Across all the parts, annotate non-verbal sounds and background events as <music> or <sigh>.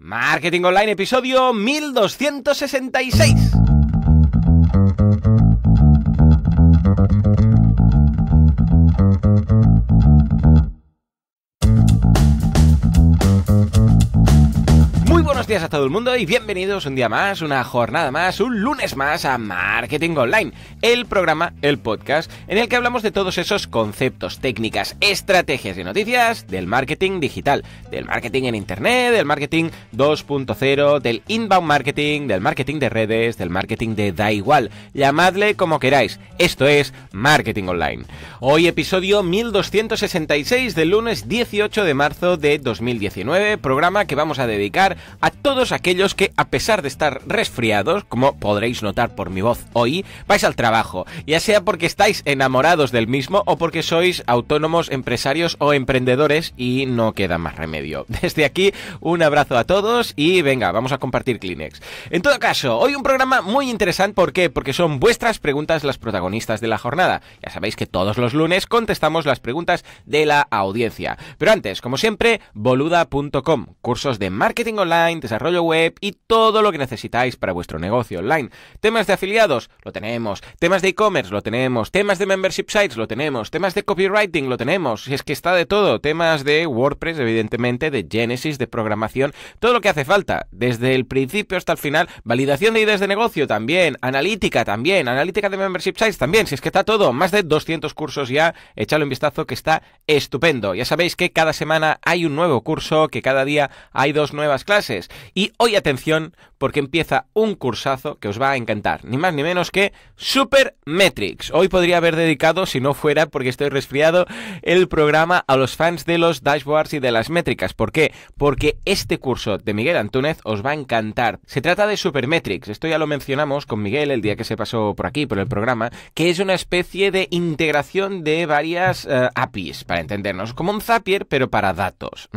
Marketing Online, episodio 1266. días a todo el mundo y bienvenidos un día más, una jornada más, un lunes más a Marketing Online, el programa, el podcast, en el que hablamos de todos esos conceptos, técnicas, estrategias y noticias del marketing digital, del marketing en Internet, del marketing 2.0, del inbound marketing, del marketing de redes, del marketing de da igual, llamadle como queráis, esto es Marketing Online. Hoy episodio 1266 del lunes 18 de marzo de 2019, programa que vamos a dedicar a todos aquellos que a pesar de estar resfriados, como podréis notar por mi voz hoy, vais al trabajo, ya sea porque estáis enamorados del mismo o porque sois autónomos, empresarios o emprendedores y no queda más remedio. <laughs> Desde aquí, un abrazo a todos y venga, vamos a compartir Kleenex. En todo caso, hoy un programa muy interesante, ¿por qué? Porque son vuestras preguntas las protagonistas de la jornada. Ya sabéis que todos los lunes contestamos las preguntas de la audiencia. Pero antes, como siempre, boluda.com, cursos de marketing online, desarrollo web y todo lo que necesitáis para vuestro negocio online. Temas de afiliados, lo tenemos. Temas de e-commerce, lo tenemos. Temas de membership sites, lo tenemos. Temas de copywriting, lo tenemos. Si es que está de todo. Temas de WordPress, evidentemente, de Genesis, de programación, todo lo que hace falta. Desde el principio hasta el final. Validación de ideas de negocio también. Analítica también. Analítica de membership sites también. Si es que está todo. Más de 200 cursos ya. Echadle un vistazo que está estupendo. Ya sabéis que cada semana hay un nuevo curso, que cada día hay dos nuevas clases. Y hoy atención, porque empieza un cursazo que os va a encantar, ni más ni menos que Supermetrics. Hoy podría haber dedicado, si no fuera porque estoy resfriado, el programa a los fans de los dashboards y de las métricas. ¿Por qué? Porque este curso de Miguel Antúnez os va a encantar. Se trata de Supermetrics. esto ya lo mencionamos con Miguel el día que se pasó por aquí, por el programa, que es una especie de integración de varias eh, APIs, para entendernos, como un Zapier, pero para datos.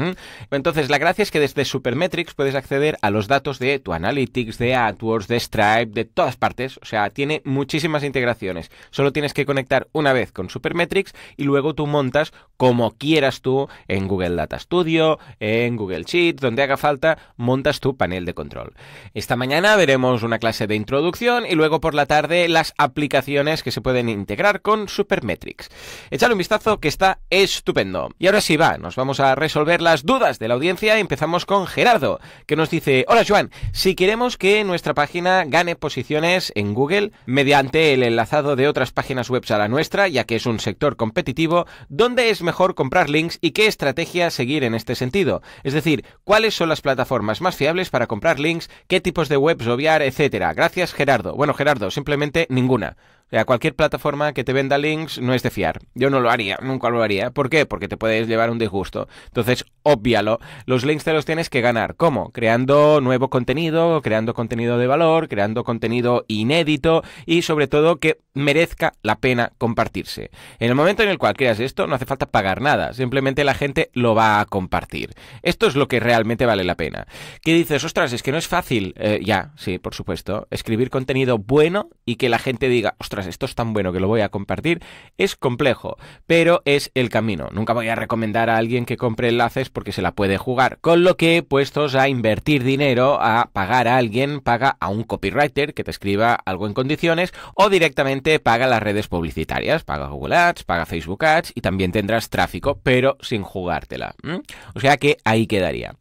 Entonces, la gracia es que desde Supermetrics puedes acceder a los datos de tu Analytics, de AdWords, de Stripe, de todas partes. O sea, tiene muchísimas integraciones. Solo tienes que conectar una vez con Supermetrics y luego tú montas como quieras tú en Google Data Studio, en Google Sheets, donde haga falta, montas tu panel de control. Esta mañana veremos una clase de introducción y luego por la tarde las aplicaciones que se pueden integrar con Supermetrics. echale un vistazo que está estupendo. Y ahora sí va, nos vamos a resolver las dudas de la audiencia empezamos con Gerardo, que nos nos dice, hola Joan, si queremos que nuestra página gane posiciones en Google mediante el enlazado de otras páginas web a la nuestra, ya que es un sector competitivo, ¿dónde es mejor comprar links y qué estrategia seguir en este sentido? Es decir, ¿cuáles son las plataformas más fiables para comprar links, qué tipos de webs obviar, etcétera? Gracias Gerardo. Bueno Gerardo, simplemente ninguna sea, eh, cualquier plataforma que te venda links no es de fiar. Yo no lo haría, nunca lo haría. ¿Por qué? Porque te puedes llevar un disgusto. Entonces, obvialo. Los links te los tienes que ganar. ¿Cómo? Creando nuevo contenido, creando contenido de valor, creando contenido inédito y sobre todo que merezca la pena compartirse. En el momento en el cual creas esto, no hace falta pagar nada. Simplemente la gente lo va a compartir. Esto es lo que realmente vale la pena. ¿Qué dices? Ostras, es que no es fácil. Eh, ya, sí, por supuesto. Escribir contenido bueno y que la gente diga, ostras, esto es tan bueno que lo voy a compartir, es complejo, pero es el camino. Nunca voy a recomendar a alguien que compre enlaces porque se la puede jugar. Con lo que, puestos a invertir dinero, a pagar a alguien, paga a un copywriter que te escriba algo en condiciones o directamente paga las redes publicitarias, paga Google Ads, paga Facebook Ads y también tendrás tráfico, pero sin jugártela. O sea que ahí quedaría.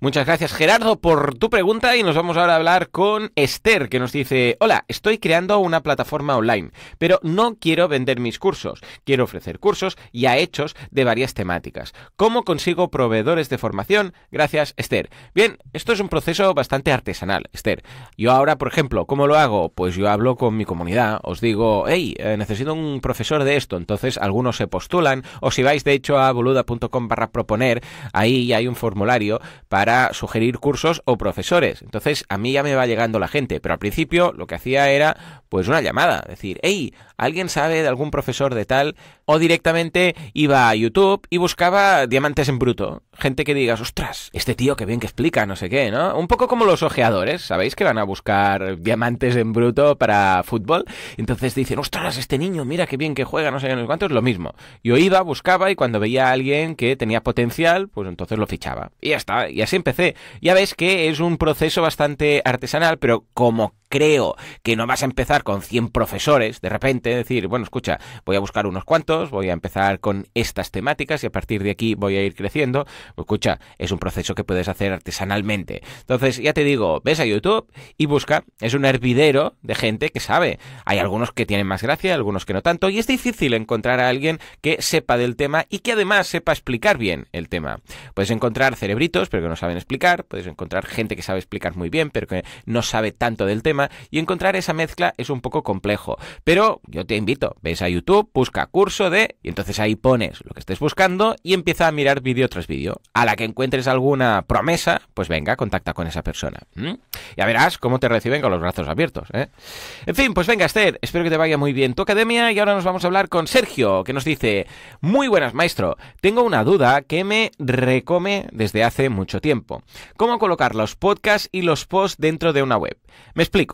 Muchas gracias Gerardo por tu pregunta y nos vamos ahora a hablar con Esther que nos dice, hola, estoy creando una plataforma online pero no quiero vender mis cursos, quiero ofrecer cursos ya hechos de varias temáticas. ¿Cómo consigo proveedores de formación? Gracias, Esther. Bien, esto es un proceso bastante artesanal, Esther. Yo ahora, por ejemplo, ¿cómo lo hago? Pues yo hablo con mi comunidad, os digo, hey, eh, necesito un profesor de esto. Entonces algunos se postulan, o si vais de hecho a boluda.com barra proponer, ahí hay un formulario para sugerir cursos o profesores. Entonces a mí ya me va llegando la gente, pero al principio lo que hacía era pues una llamada, decir. ¡Ey! ¿alguien sabe de algún profesor de tal? O directamente iba a YouTube y buscaba diamantes en bruto. Gente que digas, ostras, este tío que bien que explica, no sé qué, ¿no? Un poco como los ojeadores, ¿sabéis? Que van a buscar diamantes en bruto para fútbol. Entonces dicen, ostras, este niño, mira qué bien que juega, no sé qué, no sé cuánto, es lo mismo. Yo iba, buscaba y cuando veía a alguien que tenía potencial, pues entonces lo fichaba. Y ya está, y así empecé. Ya ves que es un proceso bastante artesanal, pero como creo que no vas a empezar con 100 profesores de repente, decir, bueno, escucha, voy a buscar unos cuantos, voy a empezar con estas temáticas y a partir de aquí voy a ir creciendo. Escucha, es un proceso que puedes hacer artesanalmente. Entonces, ya te digo, ves a YouTube y busca, es un hervidero de gente que sabe. Hay algunos que tienen más gracia, algunos que no tanto, y es difícil encontrar a alguien que sepa del tema y que además sepa explicar bien el tema. Puedes encontrar cerebritos, pero que no saben explicar, puedes encontrar gente que sabe explicar muy bien, pero que no sabe tanto del tema, y encontrar esa mezcla es un poco complejo. Pero yo te invito, ves a YouTube, busca curso de y entonces ahí pones lo que estés buscando y empieza a mirar vídeo tras vídeo. A la que encuentres alguna promesa, pues venga, contacta con esa persona. Ya verás cómo te reciben con los brazos abiertos. ¿eh? En fin, pues venga, Esther, espero que te vaya muy bien tu academia y ahora nos vamos a hablar con Sergio, que nos dice, muy buenas maestro, tengo una duda que me recome desde hace mucho tiempo. ¿Cómo colocar los podcasts y los posts dentro de una web? Me explico.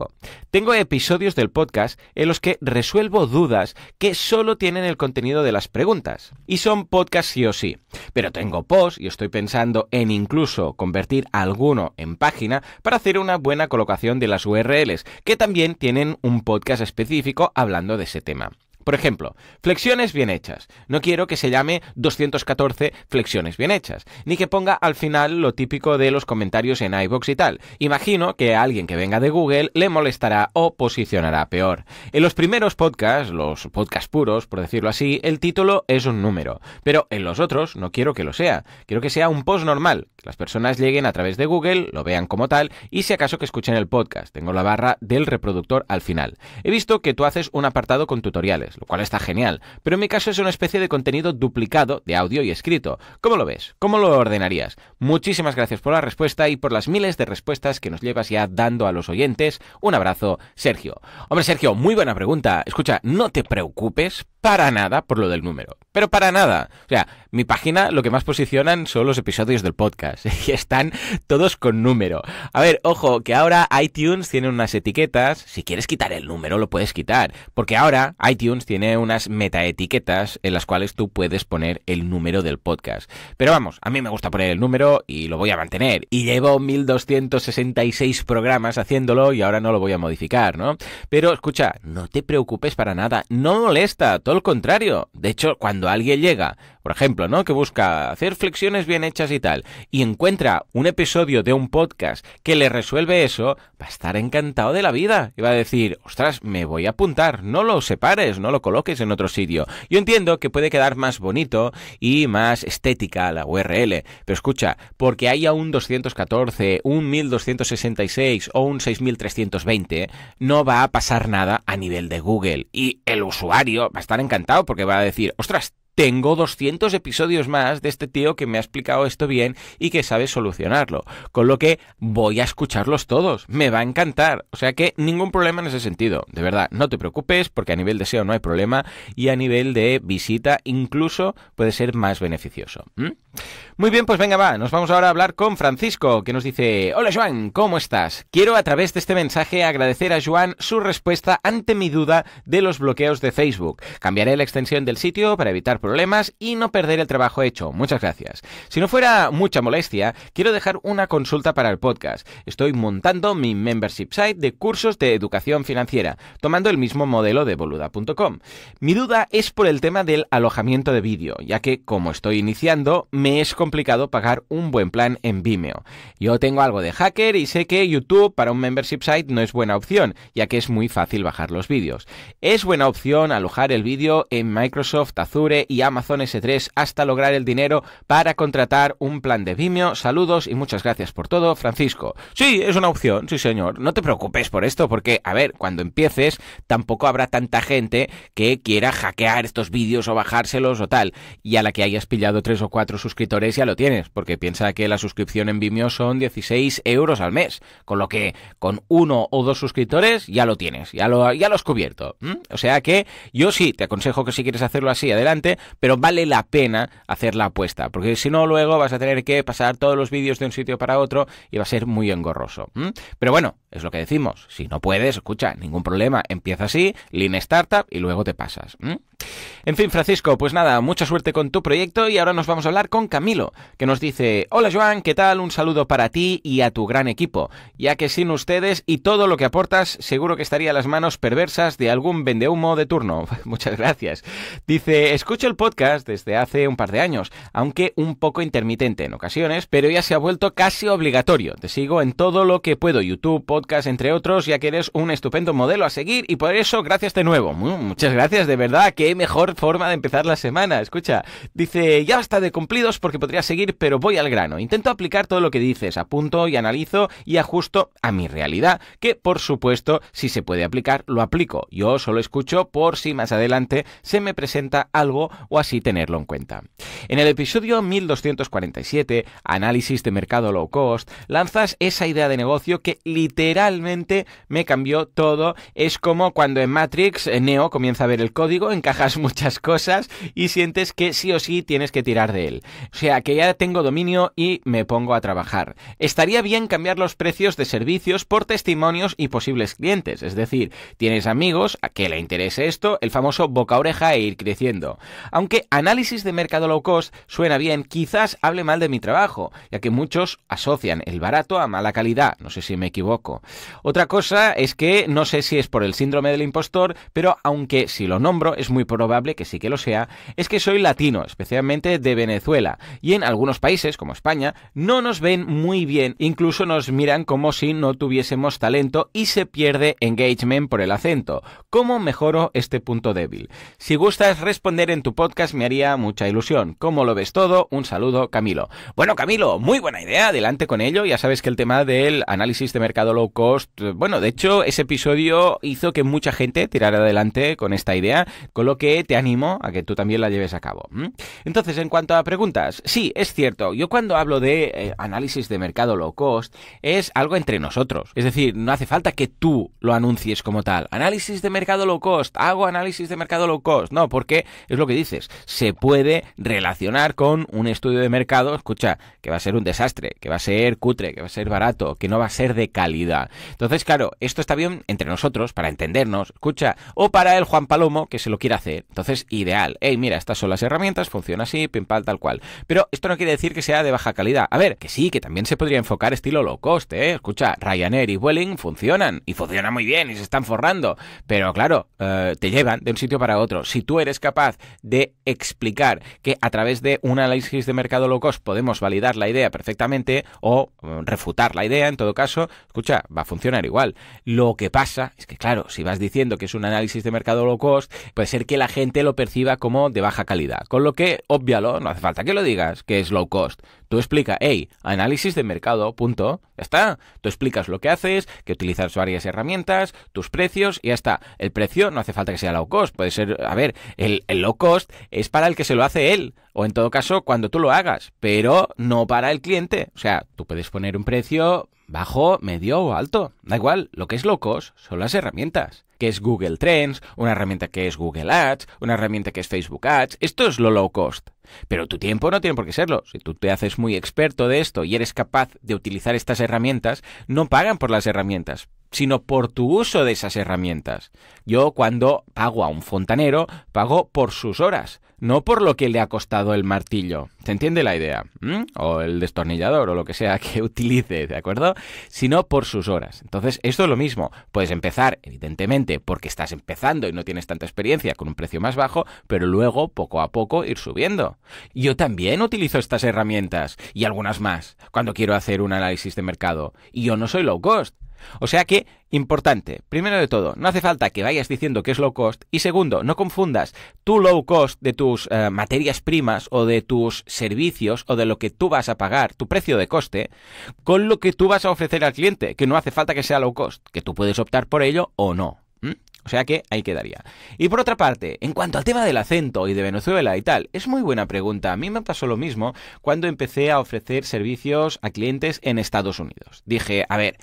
Tengo episodios del podcast en los que resuelvo dudas que solo tienen el contenido de las preguntas. Y son podcasts sí o sí. Pero tengo posts y estoy pensando en incluso convertir alguno en página para hacer una buena colocación de las URLs, que también tienen un podcast específico hablando de ese tema. Por ejemplo, flexiones bien hechas. No quiero que se llame 214 flexiones bien hechas, ni que ponga al final lo típico de los comentarios en iBox y tal. Imagino que a alguien que venga de Google le molestará o posicionará peor. En los primeros podcasts, los podcasts puros, por decirlo así, el título es un número, pero en los otros no quiero que lo sea. Quiero que sea un post normal, que las personas lleguen a través de Google, lo vean como tal y si acaso que escuchen el podcast. Tengo la barra del reproductor al final. He visto que tú haces un apartado con tutoriales lo cual está genial, pero en mi caso es una especie de contenido duplicado de audio y escrito. ¿Cómo lo ves? ¿Cómo lo ordenarías? Muchísimas gracias por la respuesta y por las miles de respuestas que nos llevas ya dando a los oyentes. Un abrazo, Sergio. Hombre, Sergio, muy buena pregunta. Escucha, no te preocupes para nada por lo del número. Pero para nada. O sea, mi página lo que más posicionan son los episodios del podcast. <laughs> Y están todos con número. A ver, ojo, que ahora iTunes tiene unas etiquetas. Si quieres quitar el número, lo puedes quitar. Porque ahora iTunes tiene unas metaetiquetas en las cuales tú puedes poner el número del podcast. Pero vamos, a mí me gusta poner el número y lo voy a mantener. Y llevo 1266 programas haciéndolo y ahora no lo voy a modificar, ¿no? Pero escucha, no te preocupes para nada. No molesta. Todo todo contrario. De hecho, cuando alguien llega por ejemplo, ¿no? Que busca hacer flexiones bien hechas y tal, y encuentra un episodio de un podcast que le resuelve eso, va a estar encantado de la vida y va a decir, ostras, me voy a apuntar, no lo separes, no lo coloques en otro sitio. Yo entiendo que puede quedar más bonito y más estética la URL, pero escucha, porque haya un 214, un 1266 o un 6320, no va a pasar nada a nivel de Google y el usuario va a estar encantado porque va a decir, ostras, tengo 200 episodios más de este tío que me ha explicado esto bien y que sabe solucionarlo. Con lo que voy a escucharlos todos, me va a encantar. O sea que ningún problema en ese sentido. De verdad, no te preocupes porque a nivel de SEO no hay problema y a nivel de visita incluso puede ser más beneficioso. Muy bien, pues venga va, nos vamos ahora a hablar con Francisco que nos dice, hola Joan, ¿cómo estás? Quiero a través de este mensaje agradecer a Joan su respuesta ante mi duda de los bloqueos de Facebook. Cambiaré la extensión del sitio para evitar problemas y no perder el trabajo hecho. Muchas gracias. Si no fuera mucha molestia, quiero dejar una consulta para el podcast. Estoy montando mi membership site de cursos de educación financiera, tomando el mismo modelo de boluda.com. Mi duda es por el tema del alojamiento de vídeo, ya que como estoy iniciando, me es complicado pagar un buen plan en Vimeo. Yo tengo algo de hacker y sé que YouTube para un membership site no es buena opción, ya que es muy fácil bajar los vídeos. Es buena opción alojar el vídeo en Microsoft Azure y y Amazon S3 hasta lograr el dinero para contratar un plan de Vimeo. Saludos y muchas gracias por todo, Francisco. Sí, es una opción, sí señor. No te preocupes por esto porque, a ver, cuando empieces tampoco habrá tanta gente que quiera hackear estos vídeos o bajárselos o tal. Y a la que hayas pillado tres o cuatro suscriptores ya lo tienes, porque piensa que la suscripción en Vimeo son 16 euros al mes, con lo que con uno o dos suscriptores ya lo tienes, ya lo, ya lo has cubierto. O sea que yo sí, te aconsejo que si quieres hacerlo así, adelante, pero vale la pena hacer la apuesta, porque si no, luego vas a tener que pasar todos los vídeos de un sitio para otro y va a ser muy engorroso. Pero bueno, es lo que decimos. Si no puedes, escucha, ningún problema. Empieza así, Lean Startup y luego te pasas. En fin, Francisco, pues nada, mucha suerte con tu proyecto y ahora nos vamos a hablar con Camilo, que nos dice, hola Joan, ¿qué tal? Un saludo para ti y a tu gran equipo, ya que sin ustedes y todo lo que aportas, seguro que estaría a las manos perversas de algún vendehumo de turno. <laughs> Muchas gracias. Dice, escucho el podcast desde hace un par de años, aunque un poco intermitente en ocasiones, pero ya se ha vuelto casi obligatorio. Te sigo en todo lo que puedo, YouTube, podcast, entre otros, ya que eres un estupendo modelo a seguir y por eso gracias de nuevo. Muchas gracias, de verdad, que mejor forma de empezar la semana. Escucha, dice, ya basta de cumplidos porque podría seguir, pero voy al grano. Intento aplicar todo lo que dices, apunto y analizo y ajusto a mi realidad, que por supuesto, si se puede aplicar, lo aplico. Yo solo escucho por si más adelante se me presenta algo o así tenerlo en cuenta. En el episodio 1247, Análisis de Mercado Low Cost, lanzas esa idea de negocio que literalmente me cambió todo. Es como cuando en Matrix eh, Neo comienza a ver el código, encaja <laughs> muchas cosas y sientes que sí o sí tienes que tirar de él. O sea, que ya tengo dominio y me pongo a trabajar. Estaría bien cambiar los precios de servicios por testimonios y posibles clientes, es decir, tienes amigos a que le interese esto, el famoso boca oreja e ir creciendo. Aunque análisis de mercado low cost suena bien, quizás hable mal de mi trabajo, ya que muchos asocian el barato a mala calidad, no sé si me equivoco. Otra cosa es que no sé si es por el síndrome del impostor, pero aunque si lo nombro es muy probable que sí que lo sea, es que soy latino, especialmente de Venezuela, y en algunos países, como España, no nos ven muy bien, incluso nos miran como si no tuviésemos talento y se pierde engagement por el acento. ¿Cómo mejoro este punto débil? Si gustas responder en tu podcast me haría mucha ilusión. ¿Cómo lo ves todo? Un saludo, Camilo. Bueno, Camilo, muy buena idea, adelante con ello. Ya sabes que el tema del análisis de mercado low cost, eh, bueno, de hecho, ese episodio hizo que mucha gente tirara adelante con esta idea, con lo que te animo a que tú también la lleves a cabo. Entonces, en cuanto a preguntas, sí, es cierto, yo cuando hablo de eh, análisis de mercado low cost, es algo entre nosotros. Es decir, no hace falta que tú lo anuncies como tal. Análisis de mercado low cost, hago análisis de mercado low cost. No, porque es lo que dices, se puede relacionar con un estudio de mercado, escucha, que va a ser un desastre, que va a ser cutre, que va a ser barato, que no va a ser de calidad. Entonces, claro, esto está bien entre nosotros para entendernos, escucha, o para el Juan Palomo que se lo quiera hacer entonces, ideal. Hey, mira, estas son las herramientas, funciona así, pim, tal cual. Pero esto no quiere decir que sea de baja calidad. A ver, que sí, que también se podría enfocar estilo low cost, ¿eh? Escucha, Ryanair y Welling funcionan y funcionan muy bien y se están forrando. Pero claro, eh, te llevan de un sitio para otro. Si tú eres capaz de explicar que a través de un análisis de mercado low cost podemos validar la idea perfectamente o eh, refutar la idea, en todo caso, escucha, va a funcionar igual. Lo que pasa es que, claro, si vas diciendo que es un análisis de mercado low cost, puede ser que la gente lo perciba como de baja calidad. Con lo que, obvialo, no hace falta que lo digas, que es low cost. Tú explica, hey, análisis de mercado, punto, ya está. Tú explicas lo que haces, que utilizas varias herramientas, tus precios, y ya está. El precio no hace falta que sea low cost, puede ser, a ver, el, el low cost es para el que se lo hace él, o en todo caso, cuando tú lo hagas, pero no para el cliente. O sea, tú puedes poner un precio bajo, medio o alto. Da igual, lo que es low cost son las herramientas que es Google Trends, una herramienta que es Google Ads, una herramienta que es Facebook Ads. Esto es lo low cost. Pero tu tiempo no tiene por qué serlo. Si tú te haces muy experto de esto y eres capaz de utilizar estas herramientas, no pagan por las herramientas, sino por tu uso de esas herramientas. Yo cuando pago a un fontanero, pago por sus horas no por lo que le ha costado el martillo. ¿Se entiende la idea? ¿Mm? O el destornillador o lo que sea <laughs> que utilice, ¿de acuerdo? Sino por sus horas. Entonces, esto es lo mismo. Puedes empezar, evidentemente, porque estás empezando y no tienes tanta experiencia con un precio más bajo, pero luego, poco a poco, ir subiendo. Yo también utilizo estas herramientas y algunas más cuando quiero hacer un análisis de mercado. Y yo no soy low cost. O sea que, importante, primero de todo, no hace falta que vayas diciendo que es low cost y segundo, no confundas tu low cost de tus eh, materias primas o de tus servicios o de lo que tú vas a pagar, tu precio de coste, con lo que tú vas a ofrecer al cliente, que no hace falta que sea low cost, que tú puedes optar por ello o no. O sea que ahí quedaría. Y por otra parte, en cuanto al tema del acento y de Venezuela y tal, es muy buena pregunta. A mí me pasó lo mismo cuando empecé a ofrecer servicios a clientes en Estados Unidos. Dije, a ver,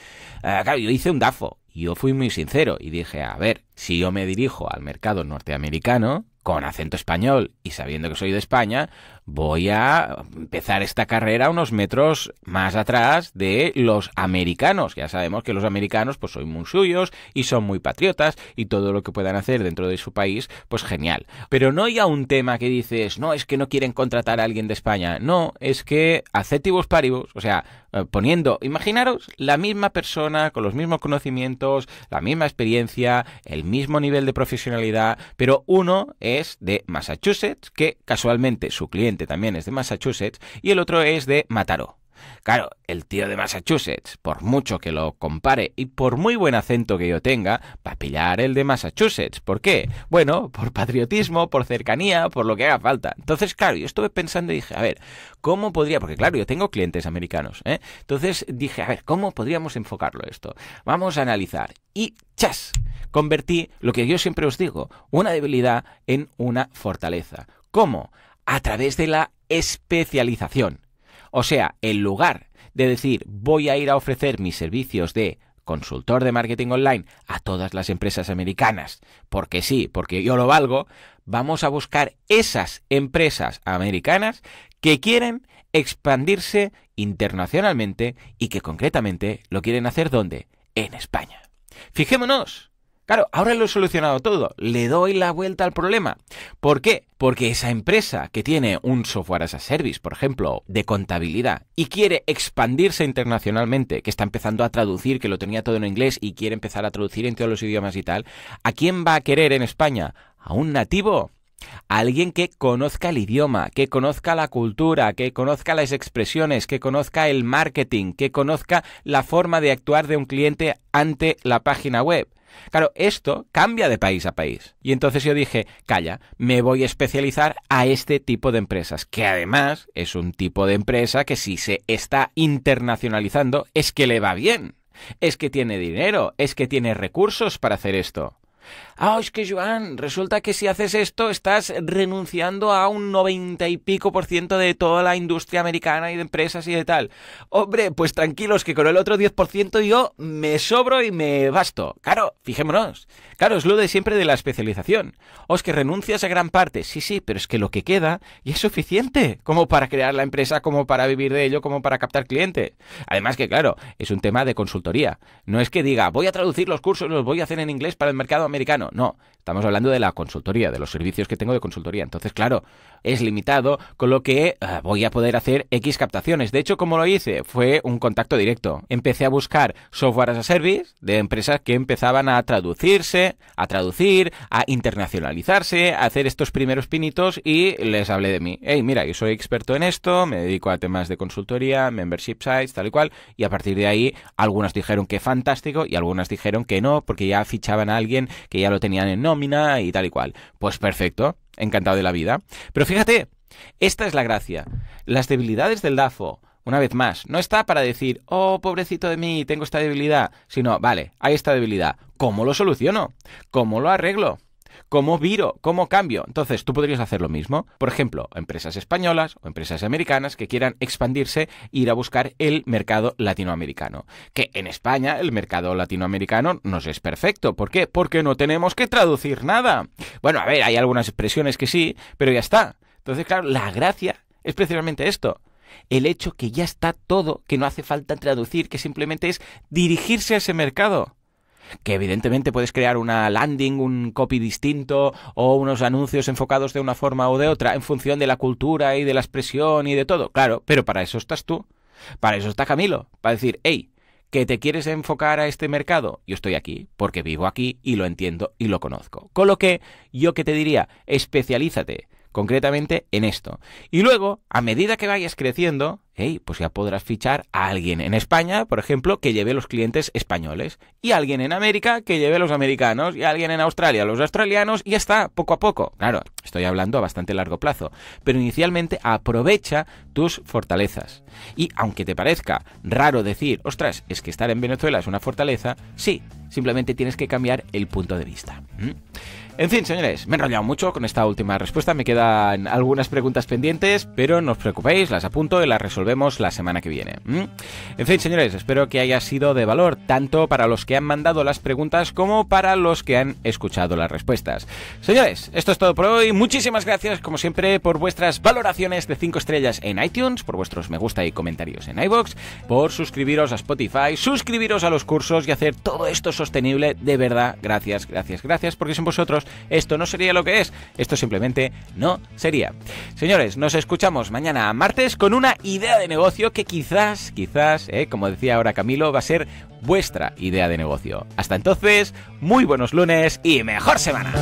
eh, claro, yo hice un DAFO. Yo fui muy sincero y dije, a ver, si yo me dirijo al mercado norteamericano, con acento español y sabiendo que soy de España, voy a empezar esta carrera unos metros más atrás de los americanos. Ya sabemos que los americanos pues son muy suyos y son muy patriotas y todo lo que puedan hacer dentro de su país, pues genial. Pero no hay un tema que dices, no, es que no quieren contratar a alguien de España. No, es que aceptivos paribus, o sea, eh, poniendo, imaginaros la misma persona con los mismos conocimientos, la misma experiencia, el mismo nivel de profesionalidad, pero uno es de Massachusetts que casualmente su cliente también es de Massachusetts, y el otro es de Mataró. Claro, el tío de Massachusetts, por mucho que lo compare y por muy buen acento que yo tenga, va a pillar el de Massachusetts. ¿Por qué? Bueno, por patriotismo, por cercanía, por lo que haga falta. Entonces, claro, yo estuve pensando y dije, a ver, ¿cómo podría? Porque claro, yo tengo clientes americanos, ¿eh? Entonces dije, a ver, ¿cómo podríamos enfocarlo esto? Vamos a analizar. Y chas, convertí lo que yo siempre os digo, una debilidad en una fortaleza. ¿Cómo? a través de la especialización. O sea, en lugar de decir voy a ir a ofrecer mis servicios de consultor de marketing online a todas las empresas americanas, porque sí, porque yo lo valgo, vamos a buscar esas empresas americanas que quieren expandirse internacionalmente y que concretamente lo quieren hacer ¿dónde? En España. Fijémonos Claro, ahora lo he solucionado todo. Le doy la vuelta al problema. ¿Por qué? Porque esa empresa que tiene un software as a service, por ejemplo, de contabilidad, y quiere expandirse internacionalmente, que está empezando a traducir, que lo tenía todo en inglés y quiere empezar a traducir en todos los idiomas y tal, ¿a quién va a querer en España? ¿A un nativo? A alguien que conozca el idioma, que conozca la cultura, que conozca las expresiones, que conozca el marketing, que conozca la forma de actuar de un cliente ante la página web. Claro, esto cambia de país a país. Y entonces yo dije, calla, me voy a especializar a este tipo de empresas, que además es un tipo de empresa que si se está internacionalizando es que le va bien. Es que tiene dinero, es que tiene recursos para hacer esto. Ah, es que Joan, resulta que si haces esto estás renunciando a un noventa y pico por ciento de toda la industria americana y de empresas y de tal. Hombre, pues tranquilos que con el otro 10% yo me sobro y me basto. Claro, fijémonos. Claro, es lo de siempre de la especialización. O es que renuncias a gran parte. Sí, sí, pero es que lo que queda y es suficiente como para crear la empresa, como para vivir de ello, como para captar cliente. Además que, claro, es un tema de consultoría. No es que diga, voy a traducir los cursos, los voy a hacer en inglés para el mercado americano. No, estamos hablando de la consultoría, de los servicios que tengo de consultoría. Entonces, claro, es limitado, con lo que eh, voy a poder hacer X captaciones. De hecho, como lo hice, fue un contacto directo. Empecé a buscar software as a service de empresas que empezaban a traducirse, a traducir, a internacionalizarse, a hacer estos primeros pinitos y les hablé de mí. Hey, mira, yo soy experto en esto, me dedico a temas de consultoría, membership sites, tal y cual. Y a partir de ahí, algunas dijeron que fantástico y algunas dijeron que no, porque ya fichaban a alguien que ya lo tenían en nómina y tal y cual. Pues perfecto, encantado de la vida. Pero fíjate, esta es la gracia. Las debilidades del DAFO, una vez más, no está para decir, oh, pobrecito de mí, tengo esta debilidad, sino, vale, hay esta debilidad. ¿Cómo lo soluciono? ¿Cómo lo arreglo? cómo viro, cómo cambio. Entonces, tú podrías hacer lo mismo. Por ejemplo, empresas españolas o empresas americanas que quieran expandirse e ir a buscar el mercado latinoamericano. Que en España el mercado latinoamericano nos es perfecto. ¿Por qué? Porque no tenemos que traducir nada. Bueno, a ver, hay algunas expresiones que sí, pero ya está. Entonces, claro, la gracia es precisamente esto el hecho que ya está todo, que no hace falta traducir, que simplemente es dirigirse a ese mercado que evidentemente puedes crear una landing, un copy distinto o unos anuncios enfocados de una forma o de otra en función de la cultura y de la expresión y de todo. Claro, pero para eso estás tú. Para eso está Camilo, para decir, hey, que te quieres enfocar a este mercado, yo estoy aquí porque vivo aquí y lo entiendo y lo conozco. Con lo que yo que te diría, especialízate, concretamente en esto. Y luego, a medida que vayas creciendo, pues ya podrás fichar a alguien en España, por ejemplo, que lleve los clientes españoles, y a alguien en América que lleve los americanos, y a alguien en Australia los australianos, y ya está, poco a poco. Claro, estoy hablando a bastante largo plazo, pero inicialmente aprovecha tus fortalezas. Y aunque te parezca raro decir, ostras, es que estar en Venezuela es una fortaleza, sí, simplemente tienes que cambiar el punto de vista. En fin, señores, me he enrollado mucho con esta última respuesta. Me quedan algunas preguntas pendientes, pero no os preocupéis, las apunto y las resolvemos la semana que viene. En fin, señores, espero que haya sido de valor tanto para los que han mandado las preguntas como para los que han escuchado las respuestas. Señores, esto es todo por hoy. Muchísimas gracias, como siempre, por vuestras valoraciones de 5 estrellas en iTunes, por vuestros me gusta y comentarios en iBox, por suscribiros a Spotify, suscribiros a los cursos y hacer todo esto sostenible. De verdad, gracias, gracias, gracias, porque son vosotros esto no sería lo que es. Esto simplemente no sería. Señores, nos escuchamos mañana martes con una idea de negocio que quizás, quizás, eh, como decía ahora Camilo, va a ser vuestra idea de negocio. Hasta entonces, muy buenos lunes y mejor semana.